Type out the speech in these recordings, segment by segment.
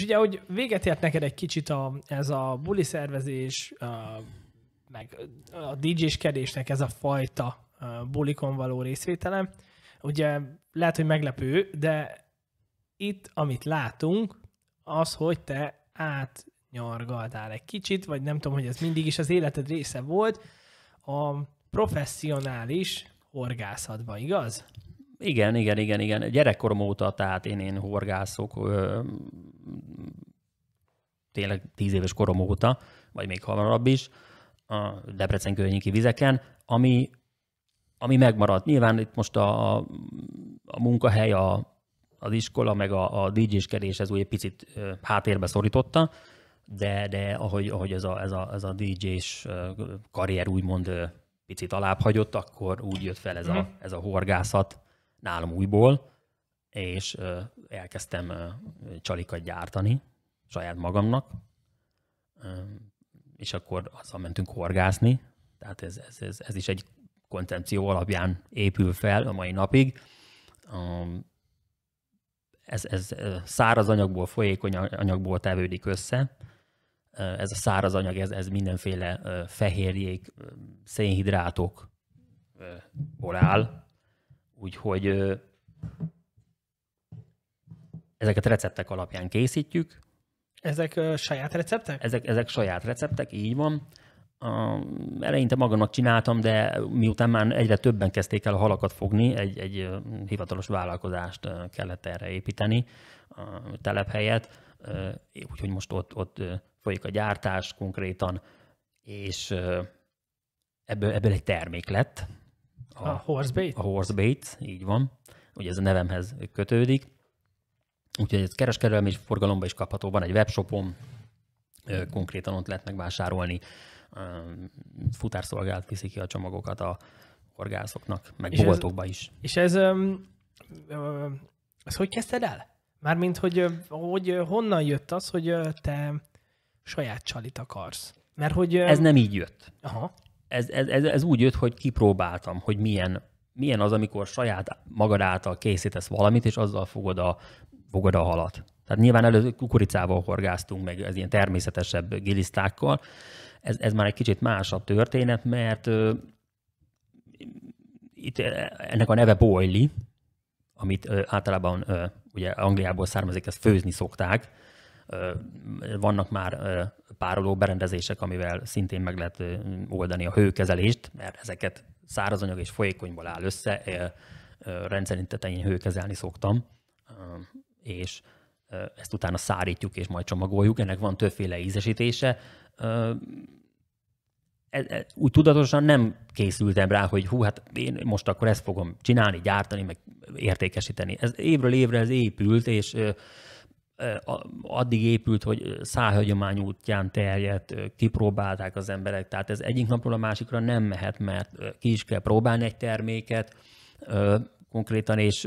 És ugye, hogy véget ért neked egy kicsit a, ez a buli szervezés, a, meg a DJ-skedésnek ez a fajta a bulikon való részvételem. Ugye lehet, hogy meglepő, de itt, amit látunk, az, hogy te átnyargaltál egy kicsit, vagy nem tudom, hogy ez mindig is az életed része volt, a professzionális horgászatba, igaz? Igen, igen, igen, igen. Gyerekkorom óta, tehát én, én horgászok, ö, tényleg tíz éves korom óta, vagy még hamarabb is, a Debrecen környéki vizeken, ami, ami megmaradt. Nyilván itt most a, a munkahely, a, az iskola, meg a, a DJ-skedés ez úgy egy picit háttérbe szorította, de, de ahogy, ahogy ez a, ez a, ez a DJ-s karrier úgymond picit alább hagyott, akkor úgy jött fel ez a, mhm. ez a horgászat, nálam újból, és elkezdtem csalikat gyártani saját magamnak, és akkor azzal mentünk horgászni, tehát ez, ez, ez, ez is egy koncepció alapján épül fel a mai napig. Ez, ez száraz anyagból, folyékony anyagból tevődik össze. Ez a száraz anyag, ez, ez mindenféle fehérjék, szénhidrátok áll, Úgyhogy ezeket receptek alapján készítjük. Ezek saját receptek? Ezek, ezek saját receptek, így van. A, eleinte magamnak csináltam, de miután már egyre többen kezdték el a halakat fogni, egy, egy hivatalos vállalkozást kellett erre építeni, a telephelyet, úgyhogy most ott, ott folyik a gyártás konkrétan, és ebből, ebből egy termék lett, a, a Horsebait? A Horsebait, így van. Ugye ez a nevemhez kötődik. Úgyhogy ez kereskedelmi és forgalomba is kapható. Van egy webshopom, konkrétan ott lehet megvásárolni. Futárszolgált viszi ki a csomagokat a horgászoknak, meg és boltokba ez, is. És ez, ez hogy kezdted el? Mármint, hogy, hogy honnan jött az, hogy te saját csalit akarsz? Mert hogy... Ez nem így jött. Aha ez, ez, ez, ez úgy jött, hogy kipróbáltam, hogy milyen, milyen az, amikor saját magad által készítesz valamit, és azzal fogod a, fogod a halat. Tehát nyilván előző kukoricával horgáztunk, meg ez ilyen természetesebb gilisztákkal. Ez, ez már egy kicsit másabb történet, mert ö, itt ennek a neve boily, amit ö, általában ö, ugye Angliából származik, ezt főzni szokták. Ö, vannak már pároló berendezések, amivel szintén meg lehet oldani a hőkezelést, mert ezeket szárazanyag és folyékonyból áll össze, rendszerint tetején hőkezelni szoktam, és ezt utána szárítjuk és majd csomagoljuk. Ennek van többféle ízesítése. E, e, úgy tudatosan nem készültem rá, hogy hú, hát én most akkor ezt fogom csinálni, gyártani, meg értékesíteni. Ez évről évre ez épült, és addig épült, hogy szájhagyomány útján terjedt, kipróbálták az emberek, tehát ez egyik napról a másikra nem mehet, mert ki is kell próbálni egy terméket konkrétan, és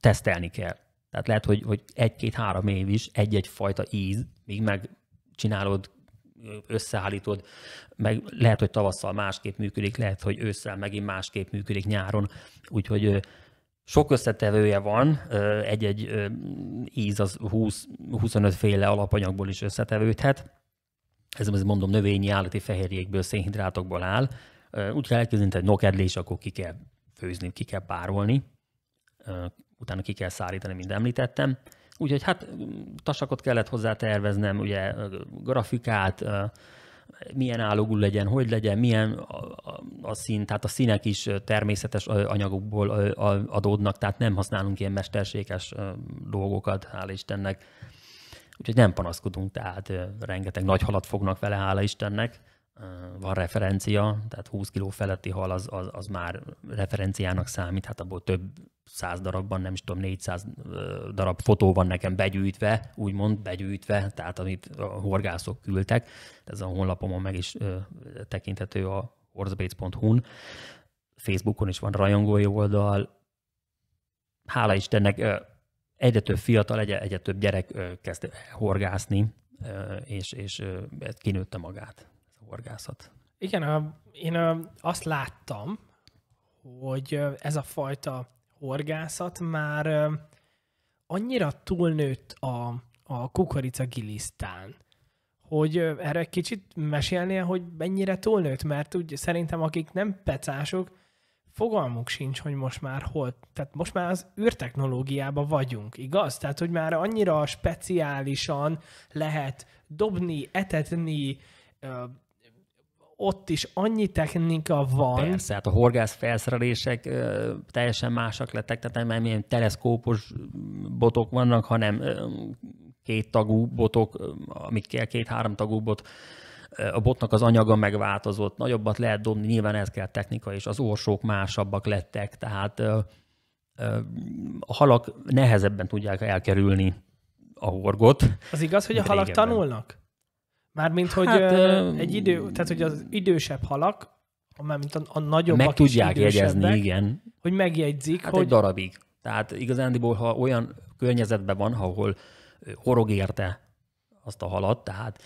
tesztelni kell. Tehát lehet, hogy, hogy egy-két-három év is egy-egy fajta íz, míg megcsinálod, összeállítod, meg lehet, hogy tavasszal másképp működik, lehet, hogy ősszel megint másképp működik nyáron, úgyhogy sok összetevője van, egy-egy íz az 20-25 féle alapanyagból is összetevődhet. Ez, ez mondom, növényi, állati fehérjékből, szénhidrátokból áll. Úgy kell elképzelni, hogy nokedlés, akkor ki kell főzni, ki kell párolni, utána ki kell szárítani, mint említettem. Úgyhogy hát tasakot kellett hozzá terveznem, ugye grafikát, milyen állogú legyen, hogy legyen, milyen a, a, a szín, tehát a színek is természetes anyagokból adódnak, tehát nem használunk ilyen mesterséges dolgokat, hál' Istennek. Úgyhogy nem panaszkodunk, tehát rengeteg nagy halat fognak vele, hála Istennek van referencia, tehát 20 kg feletti hal az, az, az már referenciának számít, hát abból több száz darabban, nem is tudom, 400 darab fotó van nekem begyűjtve, úgymond begyűjtve, tehát amit a horgászok küldtek, ez a honlapomon meg is tekinthető a horzbaits.hu-n, Facebookon is van rajongói oldal, hála Istennek egyre több fiatal, egyre több gyerek kezd horgászni, és, és kinőtte magát horgászat. Igen, a, én a, azt láttam, hogy ez a fajta horgászat már annyira túlnőtt a, a kukorica gilisztán, hogy erre kicsit mesélnél, hogy mennyire túlnőtt, mert úgy szerintem akik nem pecások, fogalmuk sincs, hogy most már hol, tehát most már az űrtechnológiában vagyunk, igaz? Tehát, hogy már annyira speciálisan lehet dobni, etetni, ott is annyi technika van. Persze, hát a horgász felszerelések ö, teljesen másak lettek, tehát nem ilyen teleszkópos botok vannak, hanem ö, két tagú botok, amikkel két-három tagú bot a botnak az anyaga megváltozott, nagyobbat lehet dobni, nyilván ez kell technika, és az orsók másabbak lettek, tehát ö, ö, a halak nehezebben tudják elkerülni a horgot. Az igaz, hogy a halak régebben. tanulnak? Mármint, hogy hát, ö, egy idő, tehát hogy az idősebb halak, mármint a, a nagyobb Meg tudják jegyezni, igen. Hogy megjegyzik, hát hogy... egy darabig. Tehát igazándiból, ha olyan környezetben van, ahol horog érte azt a halat, tehát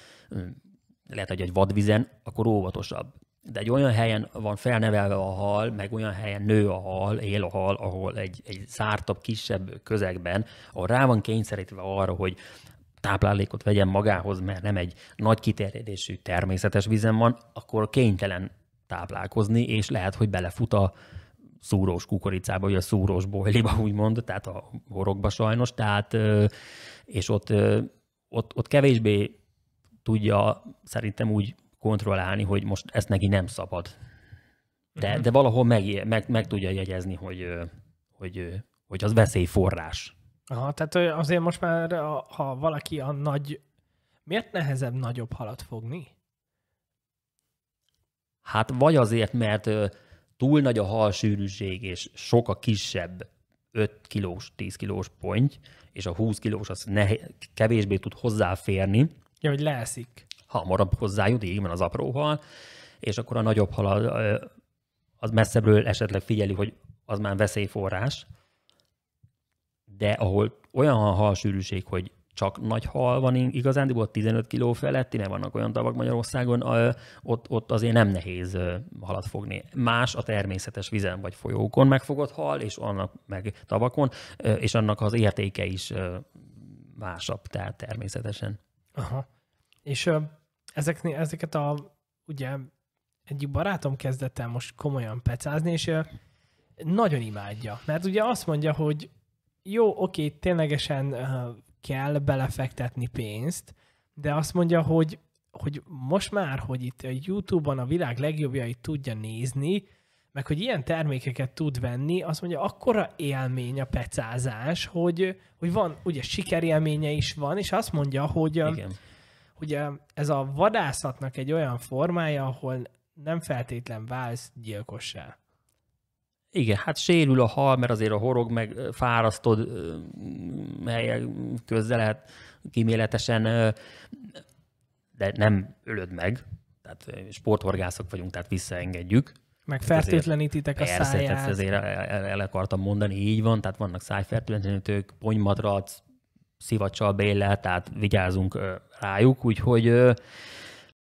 lehet, hogy egy vadvizen, akkor óvatosabb. De egy olyan helyen van felnevelve a hal, meg olyan helyen nő a hal, él a hal, ahol egy, egy zártabb, kisebb közegben, ahol rá van kényszerítve arra, hogy táplálékot vegyen magához, mert nem egy nagy kiterjedésű természetes vizen van, akkor kénytelen táplálkozni, és lehet, hogy belefut a szúrós kukoricába, vagy a szúrós bojliba, úgymond, tehát a horogba sajnos, tehát és ott, ott, ott kevésbé tudja szerintem úgy kontrollálni, hogy most ezt neki nem szabad. De, mhm. de valahol meg, meg, meg tudja jegyezni, hogy, hogy, hogy az veszélyforrás. Aha, tehát azért most már, ha valaki a nagy... Miért nehezebb nagyobb halat fogni? Hát vagy azért, mert túl nagy a hal sűrűség, és sok a kisebb 5 kilós, 10 kilós pont, és a 20 kilós az nehe- kevésbé tud hozzáférni. Ja, hogy leeszik. Hamarabb hozzájut, így van az apró hal, és akkor a nagyobb hal az, az messzebbről esetleg figyeli, hogy az már veszélyforrás, de ahol olyan a halsűrűség, hogy csak nagy hal van igazán volt 15 kiló feletti, nem vannak olyan tavak Magyarországon, ott, ott azért nem nehéz halat fogni. Más a természetes vizen vagy folyókon megfogott hal, és annak meg tavakon, és annak az értéke is másabb, tehát természetesen. Aha. És ezek, ezeket a, ugye egy barátom kezdett el most komolyan pecázni, és nagyon imádja. Mert ugye azt mondja, hogy jó, oké, ténylegesen kell belefektetni pénzt, de azt mondja, hogy, hogy most már, hogy itt a YouTube-on a világ legjobbjait tudja nézni, meg hogy ilyen termékeket tud venni, azt mondja, akkora élmény a pecázás, hogy, hogy van, ugye sikerélménye is van, és azt mondja, hogy, Igen. hogy ez a vadászatnak egy olyan formája, ahol nem feltétlen válsz gyilkossá. Igen, hát sérül a hal, mert azért a horog, meg fárasztod helyek közzel lehet kíméletesen, de nem ölöd meg. Tehát sporthorgászok vagyunk, tehát visszaengedjük. Meg fertőtlenítitek a persze, száját. Persze, ezért el, el, akartam mondani, így van, tehát vannak szájfertőtlenítők, ponymadrac, szivacsal, béllel, tehát vigyázunk rájuk, úgyhogy